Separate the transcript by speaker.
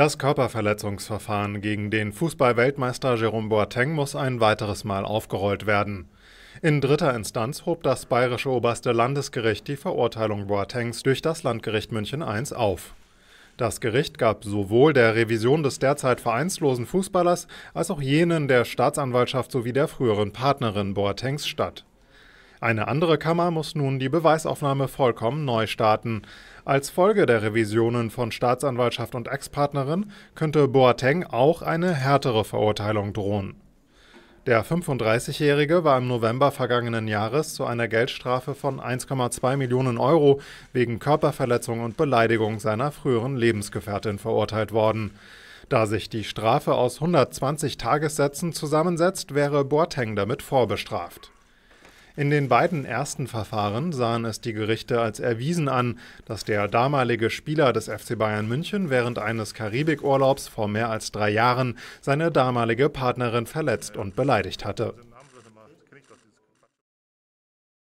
Speaker 1: Das Körperverletzungsverfahren gegen den Fußballweltmeister weltmeister Jerome Boateng muss ein weiteres Mal aufgerollt werden. In dritter Instanz hob das bayerische oberste Landesgericht die Verurteilung Boatengs durch das Landgericht München I auf. Das Gericht gab sowohl der Revision des derzeit vereinslosen Fußballers als auch jenen der Staatsanwaltschaft sowie der früheren Partnerin Boatengs statt. Eine andere Kammer muss nun die Beweisaufnahme vollkommen neu starten. Als Folge der Revisionen von Staatsanwaltschaft und Ex-Partnerin könnte Boateng auch eine härtere Verurteilung drohen. Der 35-Jährige war im November vergangenen Jahres zu einer Geldstrafe von 1,2 Millionen Euro wegen Körperverletzung und Beleidigung seiner früheren Lebensgefährtin verurteilt worden. Da sich die Strafe aus 120 Tagessätzen zusammensetzt, wäre Boateng damit vorbestraft. In den beiden ersten Verfahren sahen es die Gerichte als erwiesen an, dass der damalige Spieler des FC Bayern München während eines Karibikurlaubs vor mehr als drei Jahren seine damalige Partnerin verletzt und beleidigt hatte.